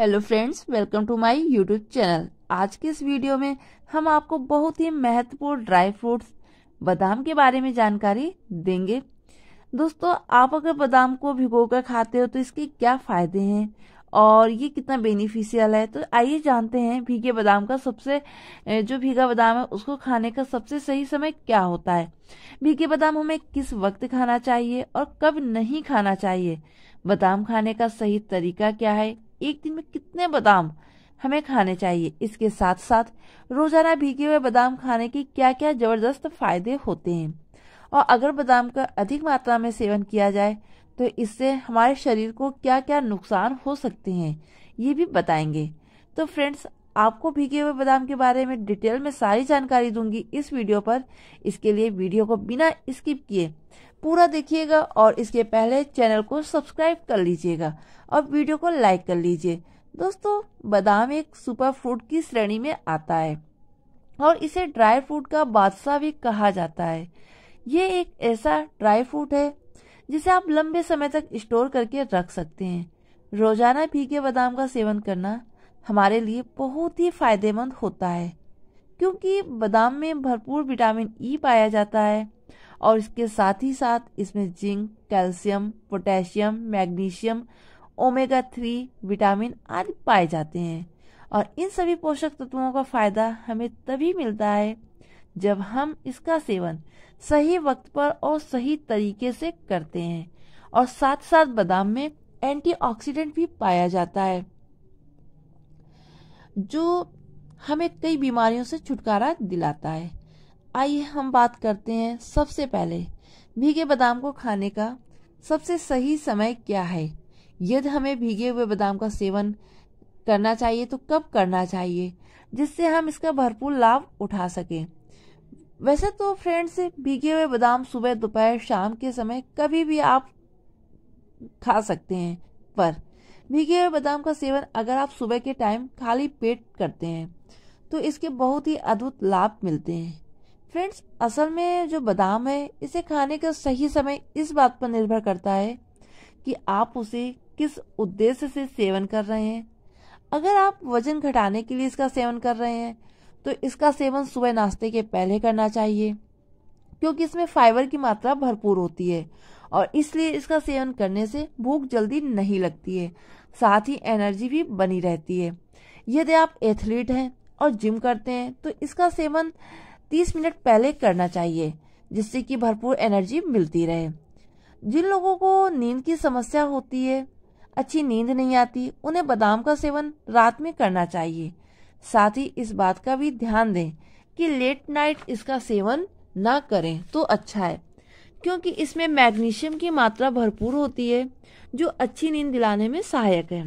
hello friends welcome to my YouTube channel आज के इस वीडियो में हम आपको बहुत ही महत्वपूर्ण ड्राई फ्रूट्स बादाम के बारे में जानकारी देंगे दोस्तों आप अगर बादाम को भिगोकर खाते हो तो इसके क्या फायदे हैं और ये कितना बेनिफिशियल है तो आइए जानते हैं भीगे बादाम का सबसे जो भीगा बादाम है उसको खाने का सबसे सही समय क्या होता है भीगे बादाम हमें किस वक्त खाना चाहिए और कब नहीं खाना चाहिए बादाम खाने का सही तरीका क्या है एक दिन में कितने बादाम हमें खाने चाहिए इसके साथ साथ रोजाना भीगे हुए बादाम खाने के क्या क्या जबरदस्त फायदे होते हैं और अगर बादाम का अधिक मात्रा में सेवन किया जाए तो इससे हमारे शरीर को क्या क्या नुकसान हो सकते हैं ये भी बताएंगे तो फ्रेंड्स आपको भीगे हुए बादाम के बारे में डिटेल में सारी जानकारी दूंगी इस वीडियो पर इसके लिए वीडियो को बिना स्किप किए पूरा देखिएगा और इसके पहले चैनल को सब्सक्राइब कर लीजिएगा और वीडियो को लाइक कर लीजिए दोस्तों बादाम एक सुपर फ्रूट की श्रेणी में आता है और इसे ड्राई फ्रूट का बादशाह भी कहा जाता है ये एक ऐसा ड्राई फ्रूट है जिसे आप लंबे समय तक स्टोर करके रख सकते हैं रोजाना भीगे बादाम का सेवन करना हमारे लिए बहुत ही फायदेमंद होता है क्योंकि बादाम में भरपूर विटामिन ई e पाया जाता है और इसके साथ ही साथ इसमें zinc calcium potassium magnesium omega three vitamin आदि पाए जाते हैं और इन सभी पोषक तत्वों का फायदा हमें तभी मिलता है जब हम इसका सेवन सही वक्त पर और सही तरीके से करते हैं और साथ साथ बादाम में एंटीऑक्सीडेंट भी पाया जाता है जो हमें कई बीमारियों से छुटकारा दिलाता है आइए हम बात करते हैं सबसे पहले भीगे बादाम को खाने का सबसे सही समय क्या है यदि हमें भीगे हुए बादाम का सेवन करना चाहिए तो कब करना चाहिए जिससे हम इसका भरपूर लाभ उठा सकें वैसे तो फ्रेंड्स भीगे हुए बादाम सुबह दोपहर शाम के समय कभी भी आप खा सकते हैं पर भीगे हुए बादाम का सेवन अगर आप सुबह के टाइम खाली पेट करते हैं तो इसके बहुत ही अद्भुत लाभ मिलते हैं फ्रेंड्स असल में जो बादाम है इसे खाने का सही समय इस बात पर निर्भर करता है कि आप उसे किस उद्देश्य से सेवन कर रहे हैं अगर आप वजन घटाने के लिए इसका सेवन कर रहे हैं तो इसका सेवन सुबह नाश्ते के पहले करना चाहिए क्योंकि इसमें फाइबर की मात्रा भरपूर होती है और इसलिए इसका सेवन करने से भूख जल्दी नहीं लगती है साथ ही एनर्जी भी बनी रहती है यदि आप एथलीट हैं और जिम करते हैं तो इसका सेवन 30 मिनट पहले करना चाहिए जिससे कि भरपूर एनर्जी मिलती रहे जिन लोगों को नींद की समस्या होती है अच्छी नींद नहीं आती उन्हें बादाम का सेवन रात में करना चाहिए साथ ही इस बात का भी ध्यान दें कि लेट नाइट इसका सेवन ना करें तो अच्छा है क्योंकि इसमें मैग्नीशियम की मात्रा भरपूर होती है जो अच्छी नींद दिलाने में सहायक है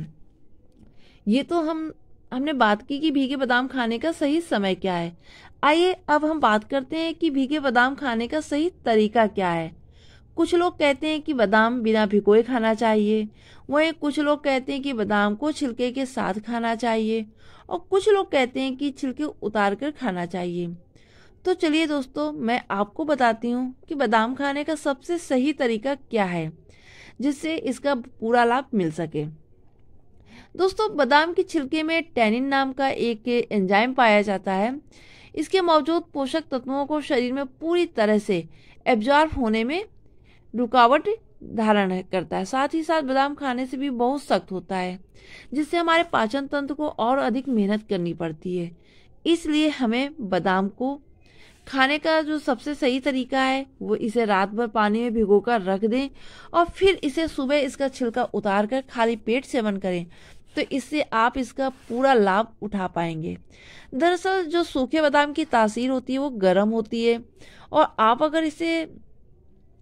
ये तो हम हमने बात की कि भीगे बादाम खाने का सही समय क्या है आइए अब हम बात करते हैं कि भीगे बादाम खाने का सही तरीका क्या है कुछ लोग कहते हैं कि बादाम बिना भिगोए खाना चाहिए वहीं कुछ लोग कहते हैं कि बादाम को छिलके के साथ खाना चाहिए और कुछ लोग कहते हैं कि छिलके उतार कर खाना चाहिए तो चलिए दोस्तों मैं आपको बताती हूँ कि बादाम खाने का सबसे सही तरीका क्या है जिससे इसका पूरा लाभ मिल सके दोस्तों बादाम के छिलके में टैनिन नाम का एक एंजाइम पाया जाता है इसके मौजूद पोषक तत्वों को शरीर में पूरी तरह से एब्जॉर्ब होने में रुकावट धारण करता है साथ ही साथ बादाम खाने से भी बहुत सख्त होता है जिससे हमारे पाचन तंत्र को और अधिक मेहनत करनी पड़ती है इसलिए हमें बादाम को खाने का जो सबसे सही तरीका है वो इसे रात भर पानी में भिगोकर रख दें और फिर इसे सुबह इसका छिलका उतार कर खाली पेट सेवन करें तो इससे आप इसका पूरा लाभ उठा पाएंगे दरअसल जो सूखे बादाम की तासीर होती है वो गर्म होती है और आप अगर इसे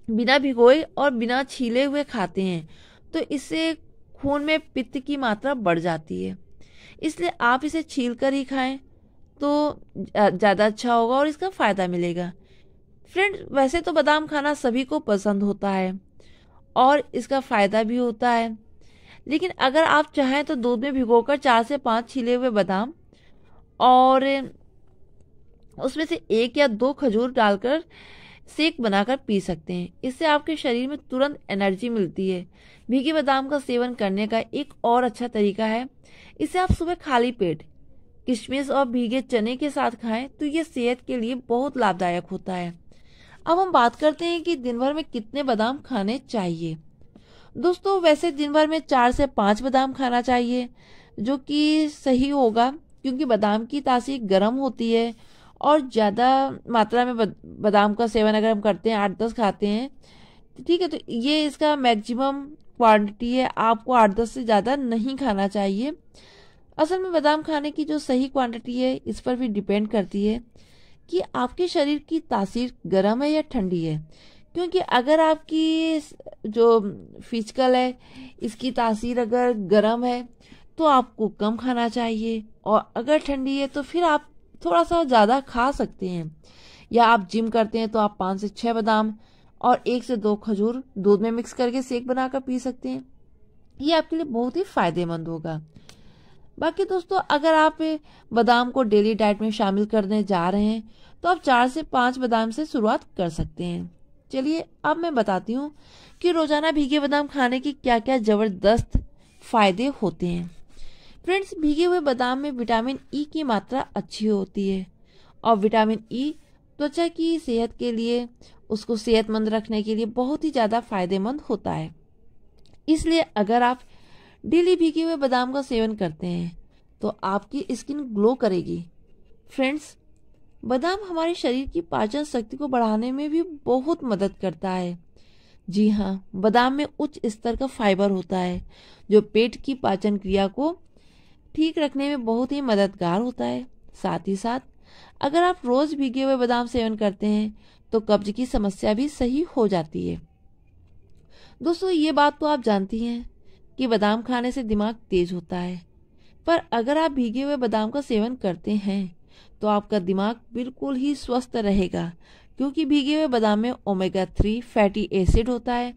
बिना भिगोए और बिना छीले हुए खाते हैं तो इससे खून में पित्त की मात्रा बढ़ जाती है इसलिए आप इसे छील कर ही खाएं तो ज़्यादा अच्छा होगा और इसका फ़ायदा मिलेगा फ्रेंड वैसे तो बादाम खाना सभी को पसंद होता है और इसका फ़ायदा भी होता है लेकिन अगर आप चाहें तो दूध में भिगोकर चार से पाँच छिले हुए बादाम और उसमें से एक या दो खजूर डालकर सेक बनाकर पी सकते हैं इससे आपके शरीर में तुरंत एनर्जी मिलती है भीगे बादाम का सेवन करने का एक और अच्छा तरीका है इसे आप सुबह खाली पेट किशमिश और भीगे चने के साथ खाएं तो ये सेहत के लिए बहुत लाभदायक होता है अब हम बात करते हैं कि दिन भर में कितने बादाम खाने चाहिए दोस्तों वैसे दिन भर में चार से पाँच बादाम खाना चाहिए जो कि सही होगा क्योंकि बादाम की तासीर गर्म होती है और ज़्यादा मात्रा में बादाम का सेवन अगर हम करते हैं आठ दस खाते हैं ठीक है तो ये इसका मैक्सिमम क्वांटिटी है आपको आठ दस से ज़्यादा नहीं खाना चाहिए असल में बादाम खाने की जो सही क्वांटिटी है इस पर भी डिपेंड करती है कि आपके शरीर की तासीर गर्म है या ठंडी है क्योंकि अगर आपकी जो फिजिकल है इसकी तासीर अगर गर्म है तो आपको कम खाना चाहिए और अगर ठंडी है तो फिर आप थोड़ा सा ज़्यादा खा सकते हैं या आप जिम करते हैं तो आप पाँच से छः बादाम और एक से दो खजूर दूध में मिक्स करके सेक बनाकर पी सकते हैं ये आपके लिए बहुत ही फायदेमंद होगा बाकी दोस्तों अगर आप बादाम को डेली डाइट में शामिल करने जा रहे हैं तो आप चार से पाँच बादाम से शुरुआत कर सकते हैं चलिए अब मैं बताती हूँ कि रोजाना भीगे बादाम खाने के क्या क्या जबरदस्त फायदे होते हैं फ्रेंड्स भीगे हुए बादाम में विटामिन ई e की मात्रा अच्छी होती है और विटामिन ई e त्वचा की सेहत के लिए उसको सेहतमंद रखने के लिए बहुत ही ज़्यादा फायदेमंद होता है इसलिए अगर आप डेली भीगे हुए बादाम का सेवन करते हैं तो आपकी स्किन ग्लो करेगी फ्रेंड्स बादाम हमारे शरीर की पाचन शक्ति को बढ़ाने में भी बहुत मदद करता है जी हाँ बादाम में उच्च स्तर का फाइबर होता है जो पेट की पाचन क्रिया को ठीक रखने में बहुत ही मददगार होता है साथ ही साथ अगर आप रोज भीगे हुए बादाम सेवन करते हैं तो कब्ज की समस्या भी सही हो जाती है दोस्तों ये बात तो आप जानती हैं कि बादाम खाने से दिमाग तेज होता है पर अगर आप भीगे हुए बादाम का सेवन करते हैं तो आपका दिमाग बिल्कुल ही स्वस्थ रहेगा क्योंकि भीगे हुए बादाम में ओमेगा थ्री फैटी एसिड होता है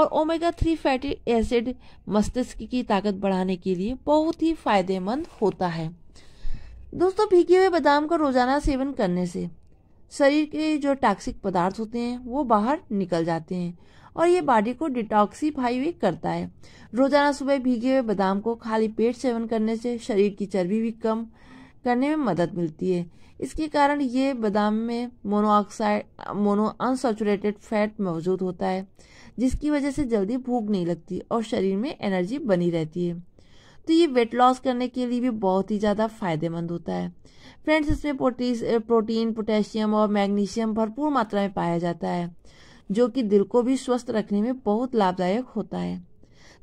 और ओमेगा थ्री फैटी एसिड मस्तिष्क की ताकत बढ़ाने के लिए बहुत ही फायदेमंद होता है दोस्तों भीगे हुए बादाम का रोजाना सेवन करने से शरीर के जो टॉक्सिक पदार्थ होते हैं वो बाहर निकल जाते हैं और ये बॉडी को डिटॉक्सीफाई भी करता है रोजाना सुबह भीगे हुए बादाम को खाली पेट सेवन करने से शरीर की चर्बी भी कम करने में मदद मिलती है इसके कारण ये बादाम में मोनोऑक्साइड मोनो अनसेचुरेटेड फैट मौजूद होता है जिसकी वजह से जल्दी भूख नहीं लगती और शरीर में एनर्जी बनी रहती है तो ये वेट लॉस करने के लिए भी बहुत ही ज़्यादा फायदेमंद होता है फ्रेंड्स इसमें प्रोटीस प्रोटीन पोटेशियम और मैग्नीशियम भरपूर मात्रा में पाया जाता है जो कि दिल को भी स्वस्थ रखने में बहुत लाभदायक होता है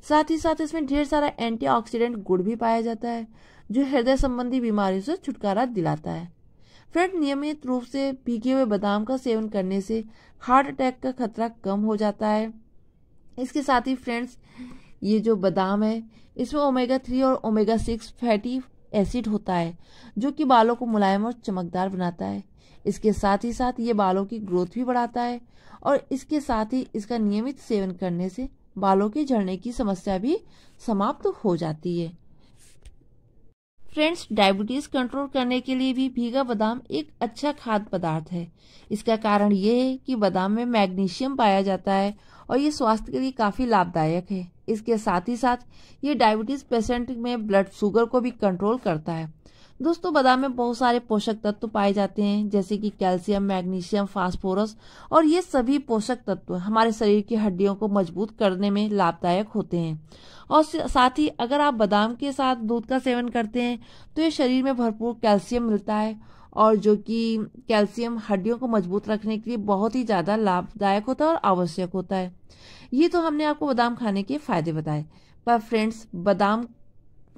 साथ ही साथ इसमें ढेर सारा एंटीऑक्सीडेंट गुड़ भी पाया जाता है जो हृदय संबंधी बीमारियों से छुटकारा दिलाता है फ्रेंड नियमित रूप से पीके हुए बादाम का सेवन करने से हार्ट अटैक का खतरा कम हो जाता है इसके साथ ही फ्रेंड्स ये जो बादाम है इसमें ओमेगा थ्री और ओमेगा सिक्स फैटी एसिड होता है जो कि बालों को मुलायम और चमकदार बनाता है इसके साथ ही साथ ये बालों की ग्रोथ भी बढ़ाता है और इसके साथ ही इसका नियमित सेवन करने से बालों के झड़ने की समस्या भी समाप्त हो जाती है फ्रेंड्स डायबिटीज कंट्रोल करने के लिए भी भीगा बादाम एक अच्छा खाद्य पदार्थ है इसका कारण ये है कि बादाम में मैग्नीशियम पाया जाता है और ये स्वास्थ्य के लिए काफ़ी लाभदायक है इसके साथ ही साथ ये डायबिटीज पेशेंट में ब्लड शुगर को भी कंट्रोल करता है दोस्तों बादाम में बहुत सारे पोषक तत्व पाए जाते हैं जैसे कि कैल्शियम मैग्नीशियम फास्फोरस और ये सभी पोषक तत्व हमारे शरीर की हड्डियों को मजबूत करने में लाभदायक होते हैं और साथ ही अगर आप बादाम के साथ दूध का सेवन करते हैं तो ये शरीर में भरपूर कैल्शियम मिलता है और जो कि कैल्शियम हड्डियों को मजबूत रखने के लिए बहुत ही ज़्यादा लाभदायक होता है और आवश्यक होता है ये तो हमने आपको बादाम खाने के फायदे बताए पर फ्रेंड्स बादाम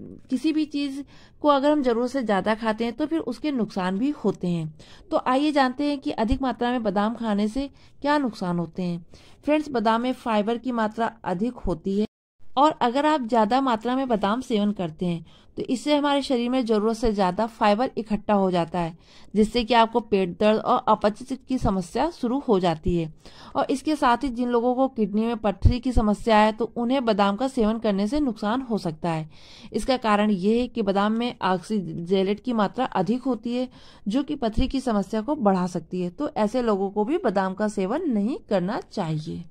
किसी भी चीज़ को अगर हम ज़रूरत से ज़्यादा खाते हैं तो फिर उसके नुकसान भी होते हैं तो आइए जानते हैं कि अधिक मात्रा में बादाम खाने से क्या नुकसान होते हैं फ्रेंड्स बादाम में फाइबर की मात्रा अधिक होती है और अगर आप ज़्यादा मात्रा में बादाम सेवन करते हैं तो इससे हमारे शरीर में ज़रूरत से ज़्यादा फाइबर इकट्ठा हो जाता है जिससे कि आपको पेट दर्द और अपचित की समस्या शुरू हो जाती है और इसके साथ ही जिन लोगों को किडनी में पत्थरी की समस्या है तो उन्हें बादाम का सेवन करने से नुकसान हो सकता है इसका कारण यह है कि बादाम में ऑक्सीजेलेट की मात्रा अधिक होती है जो कि पथरी की समस्या को बढ़ा सकती है तो ऐसे लोगों को भी बादाम का सेवन नहीं करना चाहिए